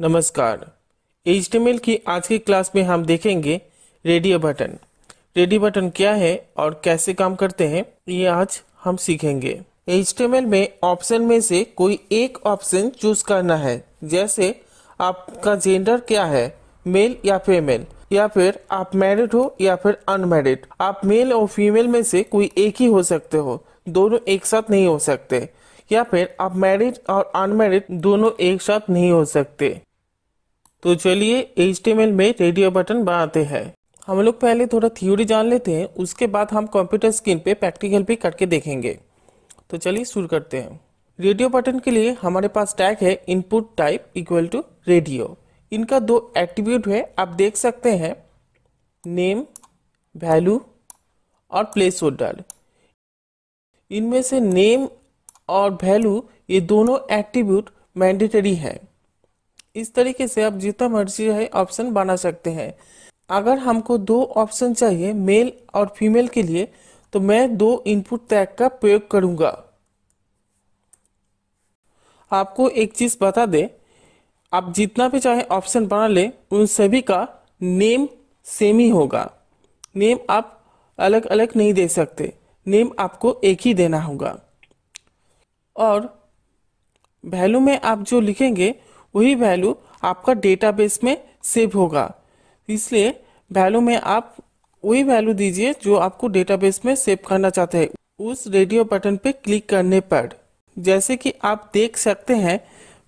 नमस्कार एच की आज की क्लास में हम देखेंगे रेडियो बटन रेडियो बटन क्या है और कैसे काम करते हैं ये आज हम सीखेंगे एच में ऑप्शन में से कोई एक ऑप्शन चूज करना है जैसे आपका जेंडर क्या है मेल या फीमेल या फिर आप मैरिड हो या फिर अनमेरिड आप मेल और फीमेल में से कोई एक ही हो सकते हो दोनों एक साथ नहीं हो सकते या फिर आप मैरिड और अनमेरिड दोनों एक साथ नहीं हो सकते तो चलिए एच में रेडियो बटन बनाते हैं हम लोग पहले थोड़ा थ्योरी जान लेते हैं उसके बाद हम कंप्यूटर स्क्रीन पे प्रैक्टिकल भी करके देखेंगे तो चलिए शुरू करते हैं रेडियो बटन के लिए हमारे पास टैग है input type equal to radio इनका दो एक्टिव्यूट है आप देख सकते हैं नेम वैल्यू और प्लेस होल्डर इनमें से नेम और वैल्यू ये दोनों एक्टिव्यूट मैंडेटरी है इस तरीके से आप जितना मर्जी है ऑप्शन बना सकते हैं अगर हमको दो ऑप्शन चाहिए मेल और फीमेल के लिए तो मैं दो इनपुट टैग का प्रयोग करूंगा आपको एक चीज़ बता दे आप जितना भी चाहे ऑप्शन बना ले उन सभी का नेम सेम ही होगा नेम आप अलग अलग नहीं दे सकते नेम आपको एक ही देना होगा और वैल्यू में आप जो लिखेंगे वही वैल्यू आपका डेटाबेस में सेव होगा इसलिए वैल्यू में आप वही वैल्यू दीजिए जो आपको डेटाबेस में सेव करना चाहते हैं उस रेडियो बटन पे क्लिक करने पर जैसे कि आप देख सकते हैं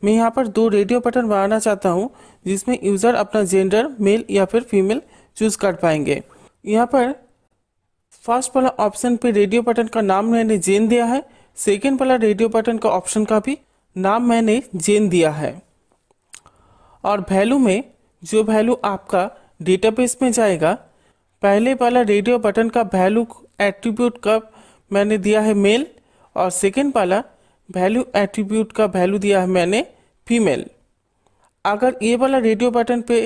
मैं यहाँ पर दो रेडियो बटन बनाना चाहता हूँ जिसमें यूज़र अपना जेंडर मेल या फिर फीमेल चूज़ कर पाएंगे यहाँ पर फर्स्ट वाला ऑप्शन पे रेडियो बटन का नाम मैंने जेन दिया है सेकेंड वाला रेडियो बटन का ऑप्शन का भी नाम मैंने जेन दिया है और वैल्यू में जो वैल्यू आपका डेटाबेस में जाएगा पहले वाला रेडियो बटन का वैल्यू एट्रीब्यूट का मैंने दिया है मेल और सेकेंड वाला वैल्यू एट्रीब्यूट का वैल्यू दिया है मैंने फीमेल अगर ये वाला रेडियो बटन पे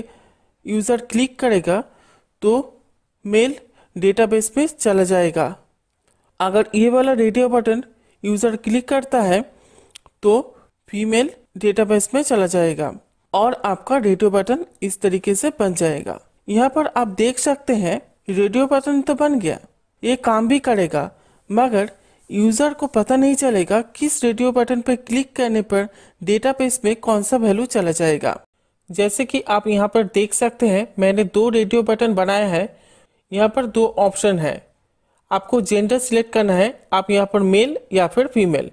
यूज़र क्लिक करेगा तो मेल डेटाबेस में चला जाएगा अगर ये वाला रेडियो बटन यूज़र क्लिक करता है तो फीमेल डेटाबेस में चला जाएगा और आपका रेडियो बटन इस तरीके से बन जाएगा यहाँ पर आप देख सकते हैं रेडियो बटन तो बन गया ये काम भी करेगा मगर यूज़र को पता नहीं चलेगा किस रेडियो बटन पर क्लिक करने पर डेटाबेस में कौन सा वैल्यू चला जाएगा जैसे कि आप यहाँ पर देख सकते हैं मैंने दो रेडियो बटन बनाया है यहाँ पर दो ऑप्शन है आपको जेंडर सिलेक्ट करना है आप यहाँ पर मेल या फिर फीमेल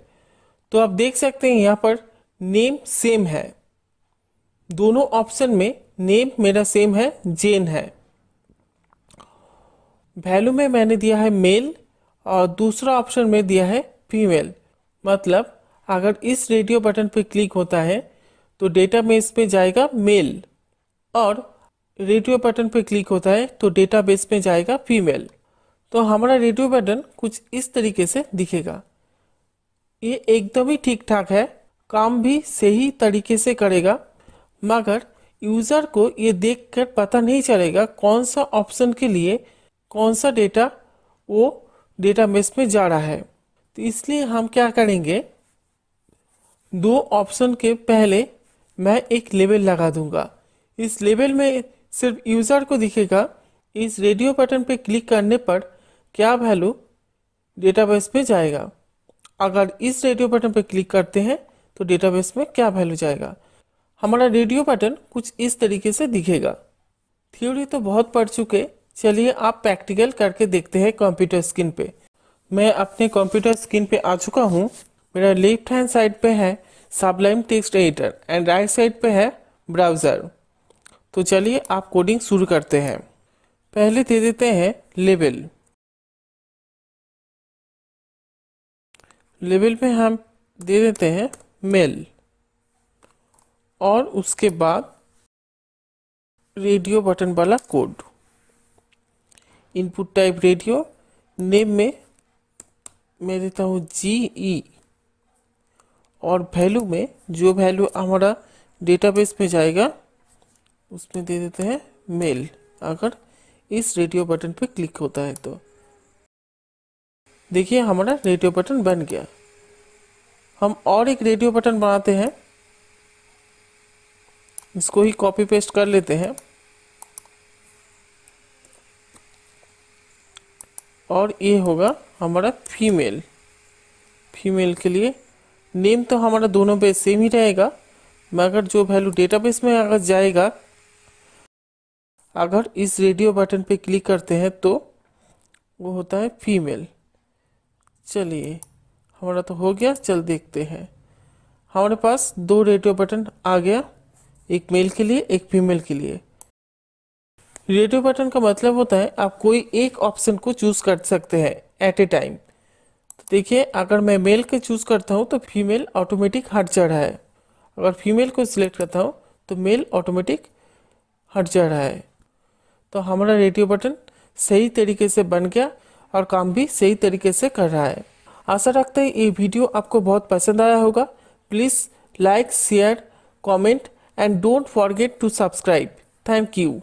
तो आप देख सकते हैं यहाँ पर नेम सेम है दोनों ऑप्शन में नेम मेरा सेम है जेन है वैल्यू में मैंने दिया है मेल और दूसरा ऑप्शन में दिया है फीमेल मतलब अगर इस रेडियो बटन पर क्लिक होता है तो डेटा बेस में जाएगा मेल और रेडियो बटन पर क्लिक होता है तो डेटा बेस में जाएगा फीमेल तो हमारा रेडियो बटन कुछ इस तरीके से दिखेगा ये एकदम ही ठीक ठाक है काम भी सही तरीके से करेगा मगर यूज़र को ये देखकर पता नहीं चलेगा कौन सा ऑप्शन के लिए कौन सा डेटा वो डेटा बेस में जा रहा है तो इसलिए हम क्या करेंगे दो ऑप्शन के पहले मैं एक लेबल लगा दूंगा इस लेबल में सिर्फ यूज़र को दिखेगा इस रेडियो बटन पे क्लिक करने पर क्या वैल्यू डेटाबेस में जाएगा अगर इस रेडियो बटन पर क्लिक करते हैं तो डेटाबेस में क्या वैल्यू जाएगा हमारा रेडियो पैटर्न कुछ इस तरीके से दिखेगा थ्योरी तो बहुत पढ़ चुके चलिए आप प्रैक्टिकल करके देखते हैं कंप्यूटर स्क्रीन पे मैं अपने कंप्यूटर स्क्रीन पे आ चुका हूँ मेरा लेफ्ट हैंड साइड पे है Sublime text editor and right side पे है ब्राउज़र तो चलिए आप कोडिंग शुरू करते हैं पहले दे देते हैं लेवल लेवल पे हम दे देते हैं मेल और उसके बाद रेडियो बटन वाला code input type radio name में मैं देता हूँ जी ई e और वैल्यू में जो वैल्यू हमारा डेटाबेस में जाएगा उसमें दे देते हैं मेल अगर इस रेडियो बटन पे क्लिक होता है तो देखिए हमारा रेडियो बटन बन गया हम और एक रेडियो बटन बनाते हैं इसको ही कॉपी पेस्ट कर लेते हैं और ये होगा हमारा फीमेल फीमेल के लिए नेम तो हमारा दोनों पे सेम ही रहेगा मगर जो वैल्यू डेटाबेस में अगर जाएगा अगर इस रेडियो बटन पे क्लिक करते हैं तो वो होता है फीमेल चलिए हमारा तो हो गया चल देखते हैं हमारे पास दो रेडियो बटन आ गया एक मेल के लिए एक फीमेल के लिए रेडियो बटन का मतलब होता है आप कोई एक ऑप्शन को चूज कर सकते हैं एट ए टाइम तो देखिए अगर मैं मेल के चूज करता हूँ तो फीमेल ऑटोमेटिक हट जा रहा है अगर फीमेल को सिलेक्ट करता हूँ तो मेल ऑटोमेटिक हट जा रहा है तो हमारा रेडियो बटन सही तरीके से बन गया और काम भी सही तरीके से कर रहा है आशा रखते हैं ये वीडियो आपको बहुत पसंद आया होगा please like share comment and don't forget to subscribe. Thank you.